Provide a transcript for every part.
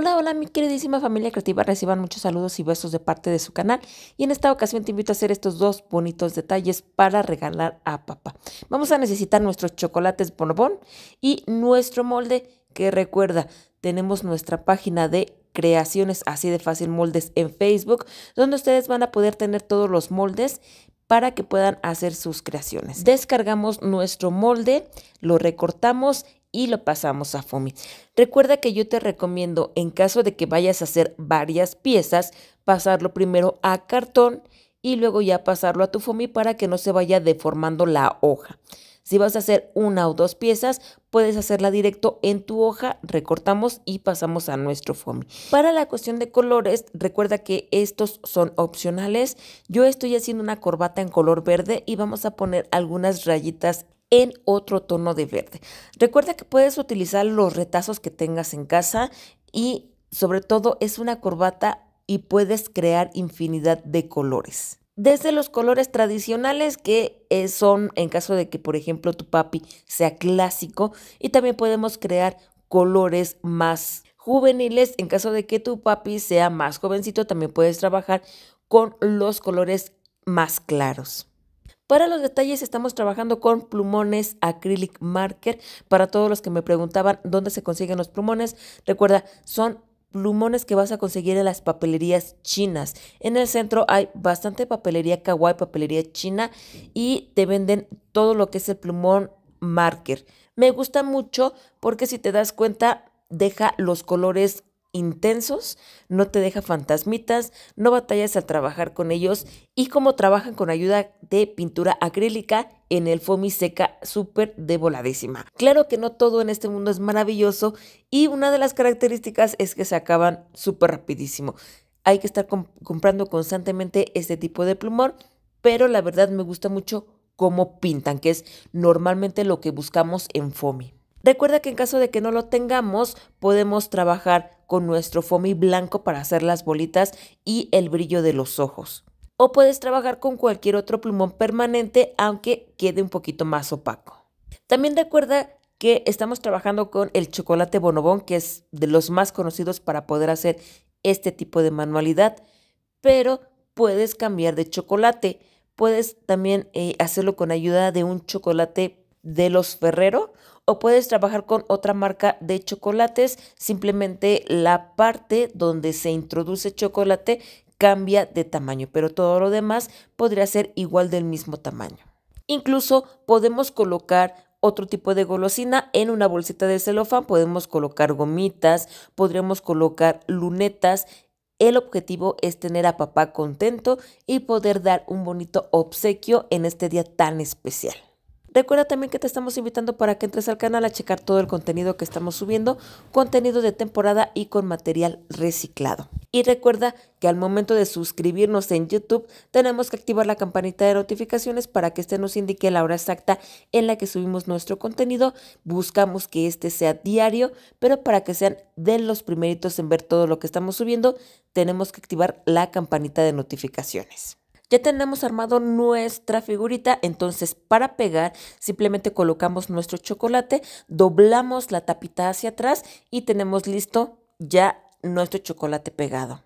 Hola, hola mi queridísima familia creativa, reciban muchos saludos y besos de parte de su canal y en esta ocasión te invito a hacer estos dos bonitos detalles para regalar a papá. Vamos a necesitar nuestros chocolates bonobón y nuestro molde que recuerda, tenemos nuestra página de creaciones así de fácil moldes en Facebook, donde ustedes van a poder tener todos los moldes para que puedan hacer sus creaciones. Descargamos nuestro molde, lo recortamos y lo pasamos a foamy. Recuerda que yo te recomiendo, en caso de que vayas a hacer varias piezas, pasarlo primero a cartón y luego ya pasarlo a tu foamy para que no se vaya deformando la hoja. Si vas a hacer una o dos piezas, puedes hacerla directo en tu hoja, recortamos y pasamos a nuestro foamy. Para la cuestión de colores, recuerda que estos son opcionales. Yo estoy haciendo una corbata en color verde y vamos a poner algunas rayitas en otro tono de verde. Recuerda que puedes utilizar los retazos que tengas en casa y sobre todo es una corbata y puedes crear infinidad de colores. Desde los colores tradicionales que eh, son en caso de que por ejemplo tu papi sea clásico y también podemos crear colores más juveniles en caso de que tu papi sea más jovencito también puedes trabajar con los colores más claros. Para los detalles estamos trabajando con plumones acrylic marker. Para todos los que me preguntaban dónde se consiguen los plumones, recuerda, son plumones que vas a conseguir en las papelerías chinas. En el centro hay bastante papelería kawaii, papelería china y te venden todo lo que es el plumón marker. Me gusta mucho porque si te das cuenta deja los colores intensos, no te deja fantasmitas, no batallas al trabajar con ellos y como trabajan con ayuda de pintura acrílica en el fomi seca súper de voladísima. Claro que no todo en este mundo es maravilloso y una de las características es que se acaban súper rapidísimo. Hay que estar comprando constantemente este tipo de plumón, pero la verdad me gusta mucho cómo pintan, que es normalmente lo que buscamos en fomi. Recuerda que en caso de que no lo tengamos, podemos trabajar con nuestro foamy blanco para hacer las bolitas y el brillo de los ojos. O puedes trabajar con cualquier otro plumón permanente aunque quede un poquito más opaco. También recuerda que estamos trabajando con el chocolate bonobón, que es de los más conocidos para poder hacer este tipo de manualidad, pero puedes cambiar de chocolate. Puedes también eh, hacerlo con ayuda de un chocolate de los Ferrero o puedes trabajar con otra marca de chocolates, simplemente la parte donde se introduce chocolate cambia de tamaño, pero todo lo demás podría ser igual del mismo tamaño. Incluso podemos colocar otro tipo de golosina en una bolsita de celofán. Podemos colocar gomitas, podríamos colocar lunetas. El objetivo es tener a papá contento y poder dar un bonito obsequio en este día tan especial. Recuerda también que te estamos invitando para que entres al canal a checar todo el contenido que estamos subiendo, contenido de temporada y con material reciclado. Y recuerda que al momento de suscribirnos en YouTube tenemos que activar la campanita de notificaciones para que este nos indique la hora exacta en la que subimos nuestro contenido. Buscamos que este sea diario, pero para que sean de los primeritos en ver todo lo que estamos subiendo, tenemos que activar la campanita de notificaciones. Ya tenemos armado nuestra figurita, entonces para pegar simplemente colocamos nuestro chocolate, doblamos la tapita hacia atrás y tenemos listo ya nuestro chocolate pegado.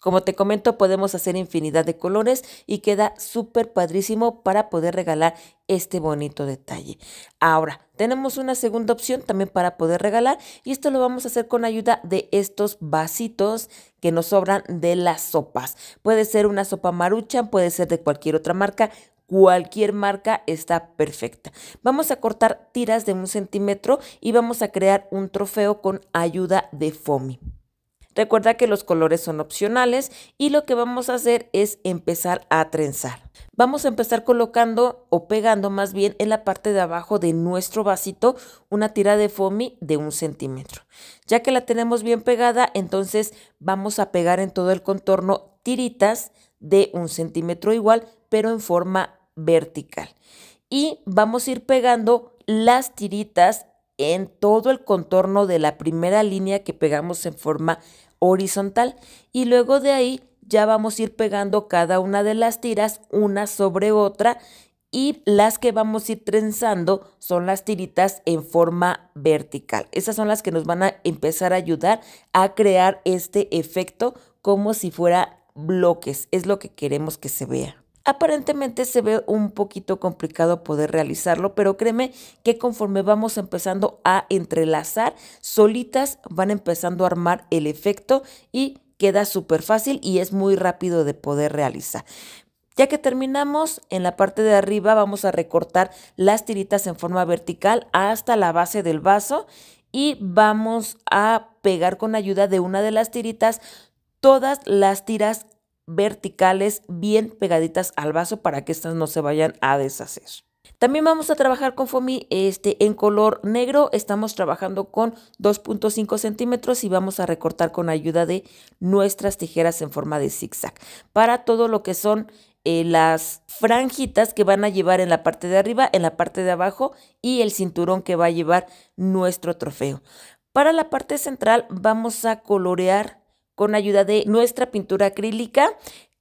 Como te comento, podemos hacer infinidad de colores y queda súper padrísimo para poder regalar este bonito detalle. Ahora, tenemos una segunda opción también para poder regalar y esto lo vamos a hacer con ayuda de estos vasitos que nos sobran de las sopas. Puede ser una sopa Maruchan, puede ser de cualquier otra marca, cualquier marca está perfecta. Vamos a cortar tiras de un centímetro y vamos a crear un trofeo con ayuda de fomi. Recuerda que los colores son opcionales y lo que vamos a hacer es empezar a trenzar. Vamos a empezar colocando o pegando más bien en la parte de abajo de nuestro vasito una tira de foamy de un centímetro. Ya que la tenemos bien pegada, entonces vamos a pegar en todo el contorno tiritas de un centímetro igual, pero en forma vertical. Y vamos a ir pegando las tiritas en todo el contorno de la primera línea que pegamos en forma horizontal y luego de ahí ya vamos a ir pegando cada una de las tiras una sobre otra y las que vamos a ir trenzando son las tiritas en forma vertical. Esas son las que nos van a empezar a ayudar a crear este efecto como si fuera bloques. Es lo que queremos que se vea aparentemente se ve un poquito complicado poder realizarlo, pero créeme que conforme vamos empezando a entrelazar, solitas van empezando a armar el efecto y queda súper fácil y es muy rápido de poder realizar. Ya que terminamos, en la parte de arriba vamos a recortar las tiritas en forma vertical hasta la base del vaso y vamos a pegar con ayuda de una de las tiritas todas las tiras verticales bien pegaditas al vaso para que estas no se vayan a deshacer. También vamos a trabajar con FOMI este, en color negro. Estamos trabajando con 2.5 centímetros y vamos a recortar con ayuda de nuestras tijeras en forma de zigzag. Para todo lo que son eh, las franjitas que van a llevar en la parte de arriba, en la parte de abajo y el cinturón que va a llevar nuestro trofeo. Para la parte central vamos a colorear con ayuda de nuestra pintura acrílica.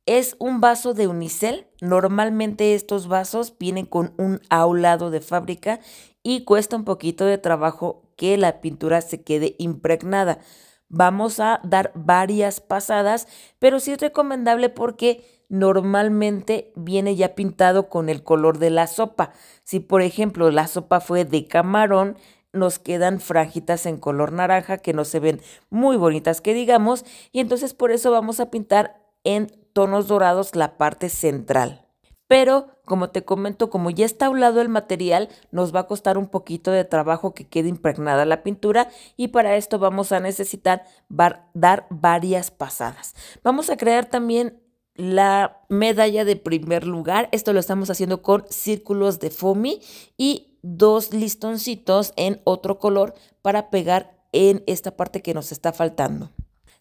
Es un vaso de unicel. Normalmente estos vasos vienen con un aulado de fábrica y cuesta un poquito de trabajo que la pintura se quede impregnada. Vamos a dar varias pasadas, pero sí es recomendable porque normalmente viene ya pintado con el color de la sopa. Si por ejemplo la sopa fue de camarón, nos quedan franjitas en color naranja que no se ven muy bonitas que digamos y entonces por eso vamos a pintar en tonos dorados la parte central. Pero, como te comento, como ya está lado el material, nos va a costar un poquito de trabajo que quede impregnada la pintura y para esto vamos a necesitar dar varias pasadas. Vamos a crear también la medalla de primer lugar. Esto lo estamos haciendo con círculos de foamy y dos listoncitos en otro color para pegar en esta parte que nos está faltando.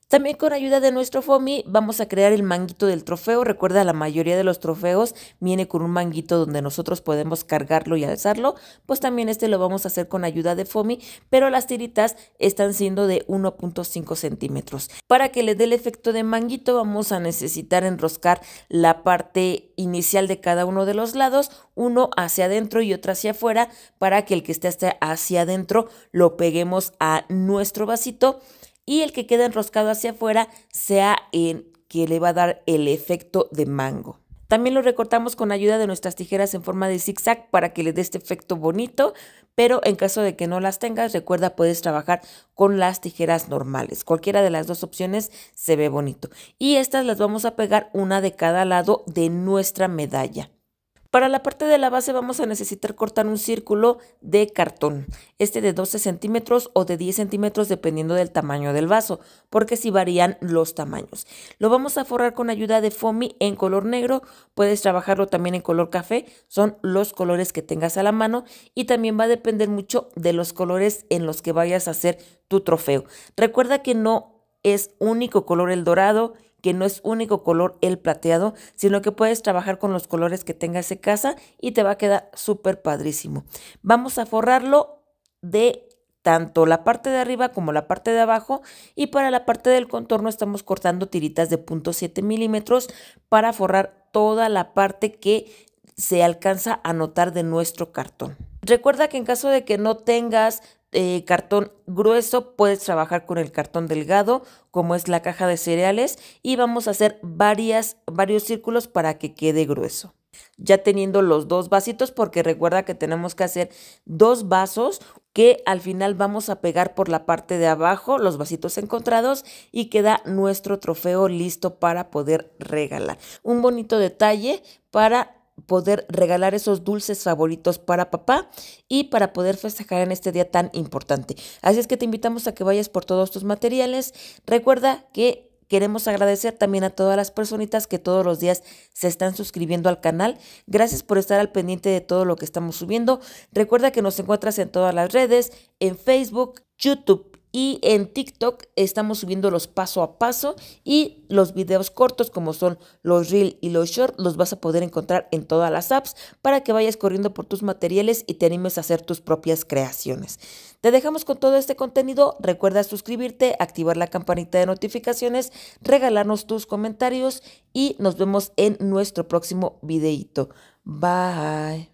También con ayuda de nuestro FOMI vamos a crear el manguito del trofeo. Recuerda, la mayoría de los trofeos viene con un manguito donde nosotros podemos cargarlo y alzarlo. Pues también este lo vamos a hacer con ayuda de FOMI, pero las tiritas están siendo de 1.5 centímetros. Para que le dé el efecto de manguito vamos a necesitar enroscar la parte inicial de cada uno de los lados, uno hacia adentro y otro hacia afuera, para que el que esté hacia adentro lo peguemos a nuestro vasito y el que queda enroscado hacia afuera sea el que le va a dar el efecto de mango. También lo recortamos con ayuda de nuestras tijeras en forma de zigzag para que le dé este efecto bonito, pero en caso de que no las tengas, recuerda puedes trabajar con las tijeras normales. Cualquiera de las dos opciones se ve bonito. Y estas las vamos a pegar una de cada lado de nuestra medalla. Para la parte de la base vamos a necesitar cortar un círculo de cartón, este de 12 centímetros o de 10 centímetros dependiendo del tamaño del vaso, porque si varían los tamaños. Lo vamos a forrar con ayuda de foamy en color negro, puedes trabajarlo también en color café, son los colores que tengas a la mano y también va a depender mucho de los colores en los que vayas a hacer tu trofeo. Recuerda que no es único color el dorado, que no es único color el plateado, sino que puedes trabajar con los colores que tengas en casa y te va a quedar súper padrísimo. Vamos a forrarlo de tanto la parte de arriba como la parte de abajo y para la parte del contorno estamos cortando tiritas de 0.7 milímetros para forrar toda la parte que se alcanza a notar de nuestro cartón. Recuerda que en caso de que no tengas eh, cartón grueso, puedes trabajar con el cartón delgado, como es la caja de cereales, y vamos a hacer varias, varios círculos para que quede grueso. Ya teniendo los dos vasitos, porque recuerda que tenemos que hacer dos vasos que al final vamos a pegar por la parte de abajo los vasitos encontrados y queda nuestro trofeo listo para poder regalar. Un bonito detalle para poder regalar esos dulces favoritos para papá y para poder festejar en este día tan importante. Así es que te invitamos a que vayas por todos tus materiales. Recuerda que queremos agradecer también a todas las personitas que todos los días se están suscribiendo al canal. Gracias por estar al pendiente de todo lo que estamos subiendo. Recuerda que nos encuentras en todas las redes, en Facebook, YouTube, y en TikTok estamos subiendo los paso a paso y los videos cortos como son los reel y los short los vas a poder encontrar en todas las apps para que vayas corriendo por tus materiales y te animes a hacer tus propias creaciones. Te dejamos con todo este contenido. Recuerda suscribirte, activar la campanita de notificaciones, regalarnos tus comentarios y nos vemos en nuestro próximo videito. Bye.